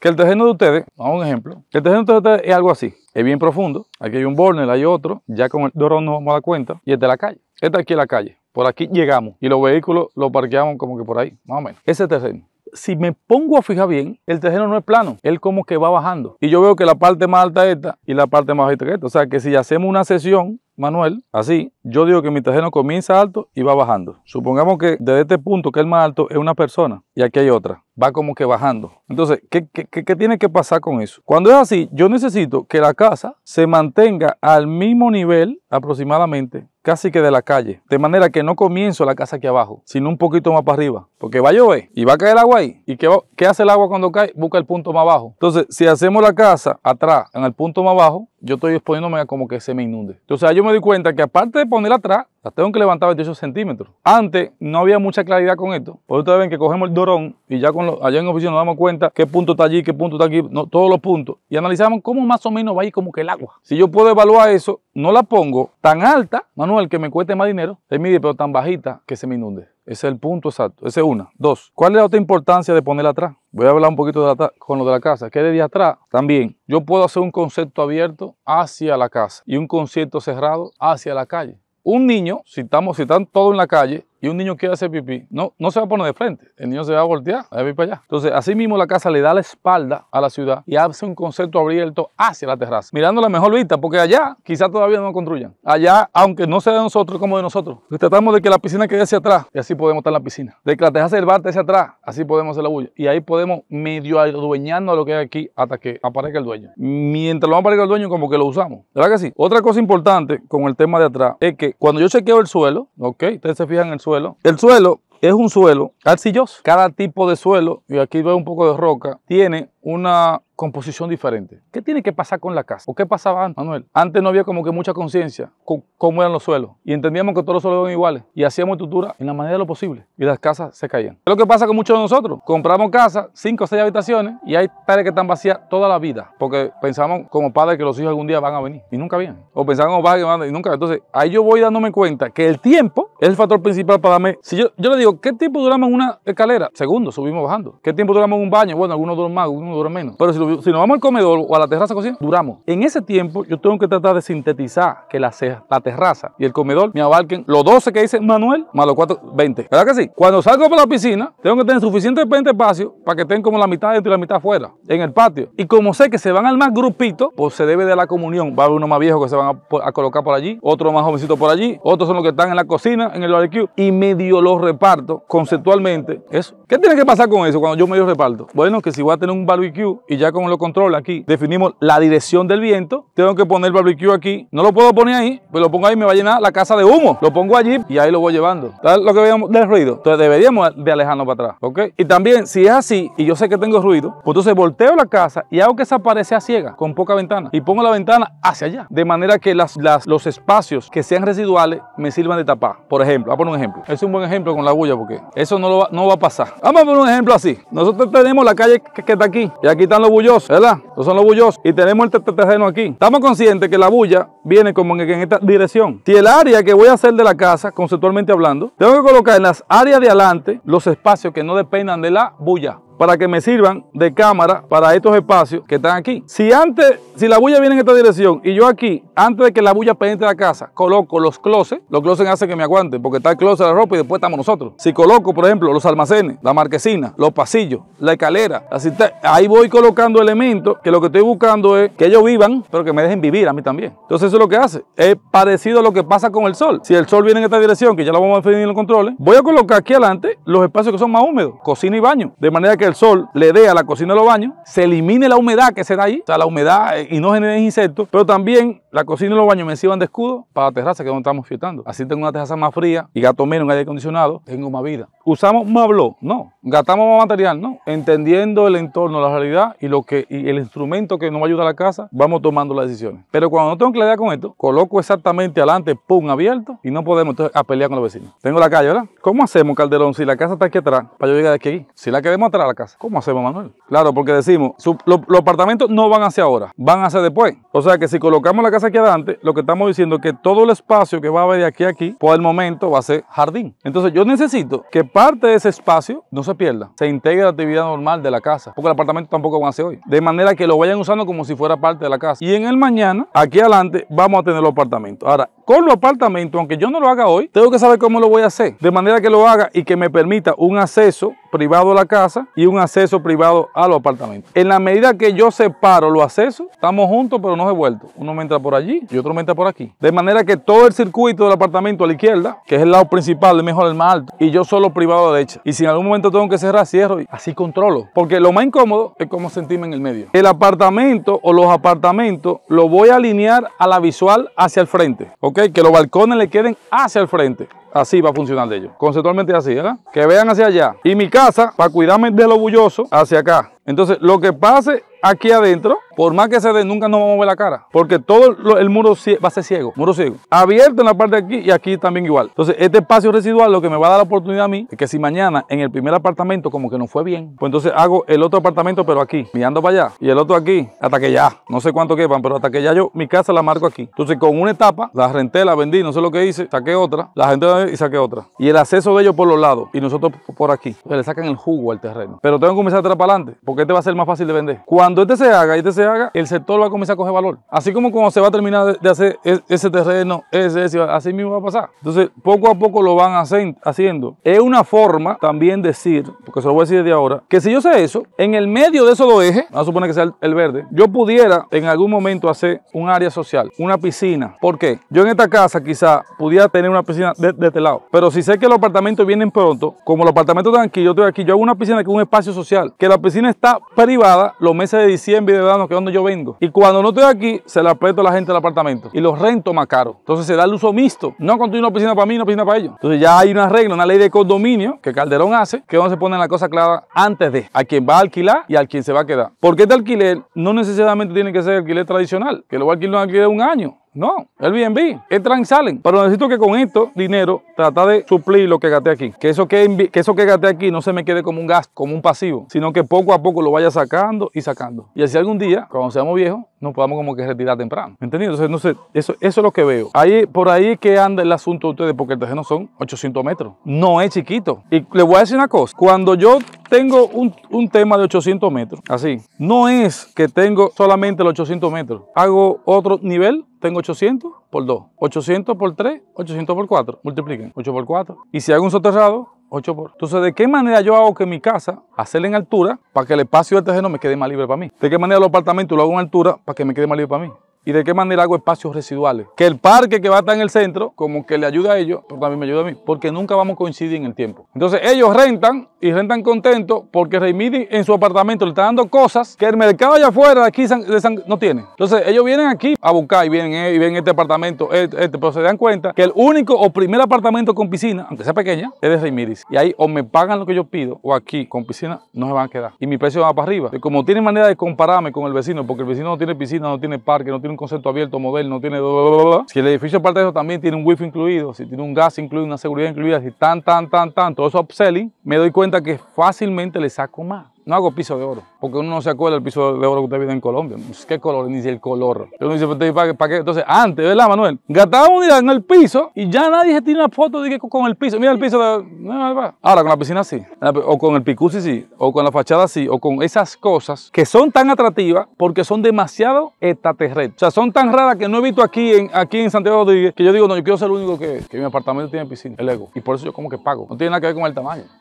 que el terreno de ustedes, vamos a un ejemplo, el terreno de ustedes es algo así, es bien profundo, aquí hay un borner, hay otro, ya con el dorón nos vamos a dar cuenta, y es de la calle, esta aquí es la calle, por aquí llegamos y los vehículos los parqueamos como que por ahí, más o menos, ese terreno. Si me pongo a fijar bien, el terreno no es plano, él como que va bajando. Y yo veo que la parte más alta es esta y la parte más bajita es esta. O sea que si hacemos una sesión Manuel, así, yo digo que mi terreno comienza alto y va bajando. Supongamos que desde este punto, que es más alto, es una persona y aquí hay otra va como que bajando. Entonces, ¿qué, qué, tiene que pasar con eso? Cuando es así, yo necesito que la casa se mantenga al mismo nivel aproximadamente, casi que de la calle. De manera que no comienzo la casa aquí abajo, sino un poquito más para arriba. Porque va a llover y va a caer agua ahí. ¿Y qué, hace el agua cuando cae? Busca el punto más abajo. Entonces, si hacemos la casa atrás, en el punto más abajo, yo estoy exponiéndome a como que se me inunde. Entonces, yo me di cuenta que aparte de poner atrás, las tengo que levantar 28 centímetros. Antes no había mucha claridad con esto. Porque ustedes ven que cogemos el dorón y ya con allá en oficina nos damos cuenta qué punto está allí, qué punto está aquí, todos los puntos. Y analizamos cómo más o menos va a ir como que el agua. Si yo puedo evaluar eso, no la pongo tan alta, Manuel, que me cueste más dinero. Se mide, pero tan bajita que se me inunde. Ese es el punto exacto. Ese es una. Dos. ¿Cuál es la otra importancia de ponerla atrás? Voy a hablar un poquito con lo de la casa. Que de atrás también yo puedo hacer un concepto abierto hacia la casa y un concierto cerrado hacia la calle un niño, si, están todos en la calle, y un niño quiere hacer pipí, no, no se va a poner de frente, el niño se va a voltear, a ir para allá. Entonces, así mismo la casa le da la espalda a la ciudad y hace un concepto abierto hacia la terraza, mirando la mejor vista, porque allá quizá todavía no construyan. Allá, aunque no sea de nosotros, como de nosotros, tratamos de que la piscina quede hacia atrás y así podemos estar en la piscina. De que la terraza del bar hacia atrás, así podemos hacer la bulla. Y ahí podemos medio adueñarnos a lo que hay aquí hasta que aparezca el dueño. Mientras lo a aparezca el dueño, como que lo usamos. ¿Verdad que sí? Otra cosa importante con el tema de atrás es que cuando yo chequeo el suelo, ok, ustedes se fijan en el suelo, el suelo es un suelo arcilloso. Cada tipo de suelo, y aquí veo un poco de roca, tiene una composición diferente. ¿Qué tiene que pasar con la casa? ¿O qué pasaba antes, Manuel? Antes no había como que mucha conciencia con cómo eran los suelos. Y entendíamos que todos los suelos eran iguales. Y hacíamos estructura en la manera de lo posible. Y las casas se caían. Es lo que pasa con muchos de nosotros. Compramos casas, cinco o seis habitaciones, y hay tales que están vacías toda la vida. Porque pensamos como padres que los hijos algún día van a venir. Y nunca vienen. O pensamos como que van a venir y nunca Entonces, ahí yo voy dándome cuenta que el tiempo es el factor principal para mí. Si yo, yo le digo, ¿qué tiempo duramos en una escalera? Segundo, subimos bajando. ¿Qué tiempo duramos en un baño? Bueno, algunos duran más, dura menos. Pero si, nos vamos al comedor o a la terraza cocina, duramos. En ese tiempo yo tengo que tratar de sintetizar que la, la terraza y el comedor me abarquen los 12 que dice Manuel más los 4, 20. ¿Verdad que sí? Cuando salgo para la piscina, tengo que tener suficiente espacio para que estén como la mitad dentro y la mitad afuera, en el patio. Y como sé que se van al más grupito, pues se debe de la comunión. Va a haber uno más viejo que se van a, colocar por allí, otro más jovencito por allí, otros son los que están en la cocina, en el barbecue, y medio los reparto conceptualmente. Eso. ¿Qué tiene que pasar con eso cuando yo medio reparto? Bueno, que si voy a tener un barbecue y ya con lo controles aquí definimos la dirección del viento. Tengo que poner el barbecue aquí. No lo puedo poner ahí, pero pues lo pongo ahí me va a llenar la casa de humo. Lo pongo allí y ahí lo voy llevando. ¿Sabes lo que veíamos del ruido? Entonces deberíamos de alejarnos para atrás, ¿ok? Y también si es así y yo sé que tengo ruido, pues entonces volteo la casa y hago que esa pared sea ciega con poca ventana y pongo la ventana hacia allá. De manera que las, los espacios que sean residuales me sirvan de tapar. Por ejemplo, voy a poner un ejemplo. Es un buen ejemplo con la bulla porque eso no, va, no va a pasar. Vamos a poner un ejemplo así. Nosotros tenemos la calle que está aquí y aquí están los bullos, ¿verdad? Estos son los bullos. Y tenemos el terreno aquí. Estamos conscientes que la bulla viene como en, en esta dirección. Si el área que voy a hacer de la casa, conceptualmente hablando, tengo que colocar en las áreas de adelante los espacios que no dependan de la bulla para que me sirvan de cámara para estos espacios que están aquí. Si antes, si la bulla viene en esta dirección y yo aquí, antes de que la bulla penetre la casa, coloco los closets, los closets hacen que me aguanten porque está el closet de la ropa y después estamos nosotros. Si coloco, por ejemplo, los almacenes, la marquesina, los pasillos, la escalera, así ahí voy colocando elementos que lo que estoy buscando es que ellos vivan, pero que me dejen vivir a mí también. Entonces eso es lo que hace. Es parecido a lo que pasa con el sol. Si el sol viene en esta dirección, que ya lo vamos a definir en los controles, voy a colocar aquí adelante los espacios que son más húmedos, cocina y baño, de manera que sol le dé a la cocina de los baños, se elimine la humedad que se da ahí, o sea, la humedad eh, y no genere insectos, pero también la cocina y los baños me sirvan de escudo para la terraza que es donde estamos fiestando. Así tengo una terraza más fría y gato menos en aire acondicionado, tengo más vida. ¿Usamos más blog? No. ¿Gastamos más material? No. Entendiendo el entorno, la realidad y, lo que, y el instrumento que nos ayuda a la casa, vamos tomando las decisiones. Pero cuando no tengo claridad con esto, coloco exactamente adelante, pum, abierto y no podemos entonces a pelear con los vecinos. Tengo la calle, ¿verdad? ¿Cómo hacemos, Calderón, si la casa está aquí atrás para yo llegar de aquí? Si la queremos atrás, la casa. ¿Cómo hacemos, Manuel? Claro, porque decimos, los apartamentos no van hacia ahora, van a hacia después. O sea que si colocamos la casa aquí adelante, lo que estamos diciendo es que todo el espacio que va a haber de aquí a aquí, por el momento va a ser jardín. Entonces yo necesito que parte de ese espacio no se pierda, se integre a la actividad normal de la casa, porque el apartamento tampoco va a ser hoy. De manera que lo vayan usando como si fuera parte de la casa. Y en el mañana, aquí adelante, vamos a tener los apartamentos. Ahora, con los apartamentos, aunque yo no lo haga hoy, tengo que saber cómo lo voy a hacer. De manera que lo haga y que me permita un acceso privado a la casa y un acceso privado a los apartamentos. En la medida que yo separo los accesos, estamos juntos pero no vuelto. Uno me entra por allí y otro me entra por aquí. De manera que todo el circuito del apartamento a la izquierda, que es el lado principal, mejor, el más alto, y yo solo privado a la derecha. Y si en algún momento tengo que cerrar, cierro y así controlo. Porque lo más incómodo es cómo sentirme en el medio. El apartamento o los apartamentos lo voy a alinear a la visual hacia el frente. ¿Ok? Que los balcones le queden hacia el frente. Así va a funcionar de ellos. Conceptualmente así, ¿verdad? Que vean hacia allá. Y mi casa, para cuidarme de lo bulloso, hacia acá. Entonces, lo que pase aquí adentro, por más que se dé, nunca nos vamos a ver la cara. Porque todo el muro va a ser ciego, muro ciego. Abierto en la parte de aquí y aquí también igual. Entonces, este espacio residual lo que me va a dar la oportunidad a mí es que si mañana en el primer apartamento como que no fue bien, pues entonces hago el otro apartamento pero aquí, mirando para allá. Y el otro aquí, hasta que ya, no sé cuánto quepan, pero hasta que ya yo mi casa la marco aquí. Entonces, con una etapa, la renté, la vendí, no sé lo que hice, saqué otra, la renté y saqué otra. Y el acceso de ellos por los lados y nosotros por aquí. Pues le sacan el jugo al terreno. Pero tengo que comenzar a atrás para adelante porque este va a ser más fácil de vender. Cuando este se haga y este se haga, el sector va a comenzar a coger valor. Así como cuando se va a terminar de hacer e, ese terreno, ese, ese así mismo va a pasar. Entonces, poco a poco lo van haciendo. Es una forma también decir, porque se lo voy a decir desde ahora, que si yo sé eso, en el medio de esos dos ejes, vamos a suponer que sea el, verde, yo pudiera en algún momento hacer un área social, una piscina. ¿Por qué? Yo en esta casa quizá pudiera tener una piscina de, de este lado, pero si sé que los apartamentos vienen pronto, como los apartamentos están aquí, yo estoy aquí, yo hago una piscina que es un espacio social, que la piscina está privada los meses de diciembre de verano, que es donde yo vengo. Y cuando no estoy aquí, se la aprieto a la gente del apartamento y los rento más caro. Entonces se da el uso mixto. No construir una piscina para mí, una piscina para ellos. Entonces ya hay una regla, una ley de condominio que Calderón hace, que donde se ponen la cosa clara antes de a quien va a alquilar y a quien se va a quedar. Porque este alquiler no necesariamente tiene que ser alquiler tradicional, que lo va a alquilar un alquiler de un año no, el Airbnb, entran y salen. Pero necesito que con esto, dinero, trata de suplir lo que gaste aquí. Que eso que, eso que gasté aquí no se me quede como un gasto, como un pasivo, sino que poco a poco lo vaya sacando y sacando. Y así algún día, cuando seamos viejos, nos podamos como que retirar temprano. ¿Entendido? Entonces, no sé, eso, eso es lo que veo. Ahí, por ahí que anda el asunto de ustedes, porque el terreno son 800 metros. No es chiquito. Y les voy a decir una cosa. Cuando yo tengo un, un, tema de 800 metros, así, no es que tengo solamente los 800 metros. Hago otro nivel tengo 800 por 2, 800 por 3, 800 por 4, multipliquen, 8 por 4. Y si hago un soterrado, 8 por. Entonces, ¿de qué manera yo hago que mi casa, hacerla en altura, para que el espacio del terreno me quede más libre para mí? ¿De qué manera los apartamentos lo hago en altura para que me quede más libre para mí? y de qué manera hago espacios residuales. Que el parque que va a estar en el centro, como que le ayuda a ellos, pero también me ayuda a mí, porque nunca vamos a coincidir en el tiempo. Entonces ellos rentan y rentan contentos porque Reimidi en su apartamento le está dando cosas que el mercado allá afuera aquí no tiene. Entonces ellos vienen aquí a buscar y vienen eh, y ven este apartamento, eh, este, pero se dan cuenta que el único o primer apartamento con piscina, aunque sea pequeña, es de Reimiris. Y ahí o me pagan lo que yo pido o aquí con piscina no se van a quedar. Y mi precio va para arriba. Como tienen manera de compararme con el vecino, porque el vecino no tiene piscina, no tiene parque, no tiene un concepto abierto, no tiene... Si el edificio aparte de eso también tiene un wifi incluido, si tiene un gas incluido, una seguridad incluida, si tan, tan, tan, tan, todo eso upselling, me doy cuenta que fácilmente le saco más. No hago piso de oro, porque uno no se acuerda del piso de oro que usted vive en Colombia. Pues, ¿Qué color? Ni si el color. Entonces, antes, ¿verdad, Manuel? unidad en el piso y ya nadie se tiene una foto de con el piso. Mira el piso de... Ahora, con la piscina sí. O con el picusi sí. O con la fachada sí. O con esas cosas que son tan atractivas porque son demasiado extraterrestres. O sea, son tan raras que no he visto aquí en, aquí en Santiago de que yo digo, no, yo quiero ser el único que mi apartamento tiene piscina. El ego. Y por eso yo como que pago. No tiene nada que ver con el tamaño.